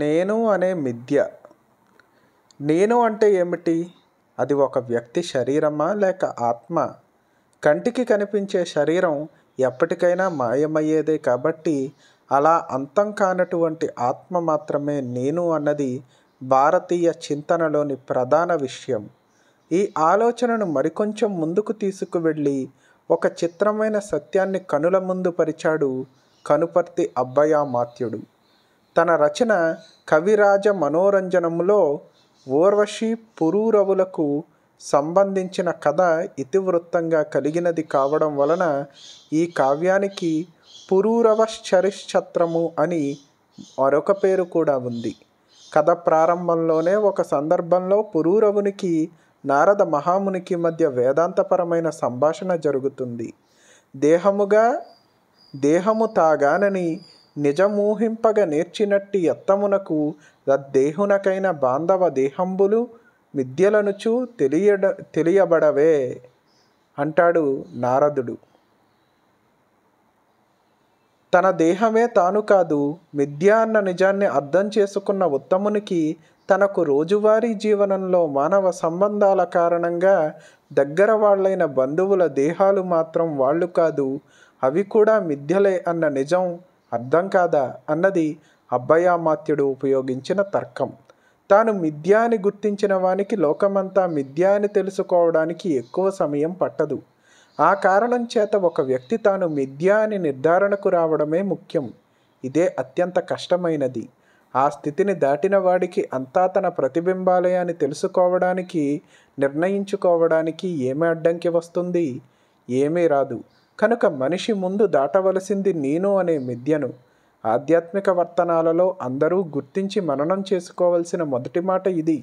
నేను అనే మిథ్య నేను అంటే ఏమిటి అది ఒక వ్యక్తి శరీరమా లేక ఆత్మ కంటికి కనిపించే శరీరం ఎప్పటికైనా మాయమయ్యేదే కాబట్టి అలా అంతం కానటువంటి ఆత్మ మాత్రమే నేను అన్నది భారతీయ చింతనలోని ప్రధాన విషయం ఈ ఆలోచనను మరికొంచెం ముందుకు తీసుకువెళ్ళి ఒక చిత్రమైన సత్యాన్ని కనుల ముందు పరిచాడు కనుపర్తి అబ్బయా మాత్యుడు తన రచన కవిరాజ మనోరంజనంలో ఊర్వశి పురూరవులకు సంబంధించిన కథ ఇతివృత్తంగా కలిగినది కావడం వలన ఈ కావ్యానికి పురూరవశ్చరిశ్చత్రము అని మరొక పేరు కూడా ఉంది కథ ప్రారంభంలోనే ఒక సందర్భంలో పురూరవునికి నారద మహామునికి మధ్య వేదాంతపరమైన సంభాషణ జరుగుతుంది దేహముగా దేహము తాగానని నిజమూహింపగ నేర్చినట్టి ఎత్తమునకు రద్దేహునకైన బాంధవ దేహంబులు విద్యలనుచు తెలియడ తెలియబడవే అంటాడు నారదుడు తన దేహమే తాను కాదు మిథ్య అన్న నిజాన్ని అర్థం చేసుకున్న ఉత్తమునికి తనకు రోజువారీ జీవనంలో మానవ సంబంధాల కారణంగా దగ్గర వాళ్ళైన బంధువుల దేహాలు మాత్రం వాళ్ళు కాదు అవి కూడా మిథ్యలే అన్న నిజం అర్థం కాదా అన్నది అబ్బయామాత్యుడు ఉపయోగించిన తర్కం తాను మిథ్య అని గుర్తించిన వానికి లోకమంతా మిథ్య అని తెలుసుకోవడానికి ఎక్కువ సమయం పట్టదు ఆ కారణం చేత ఒక వ్యక్తి తాను మిథ్య అని నిర్ధారణకు రావడమే ముఖ్యం ఇదే అత్యంత కష్టమైనది ఆ స్థితిని దాటిన వాడికి అంతా తన ప్రతిబింబాలే అని తెలుసుకోవడానికి నిర్ణయించుకోవడానికి ఏమి అడ్డంకి వస్తుంది ఏమీ రాదు కనుక మనిషి ముందు దాటవలసింది నేను అనే మిథ్యను ఆధ్యాత్మిక వర్తనాలలో అందరూ గుర్తించి మననం చేసుకోవలసిన మొదటి మాట ఇది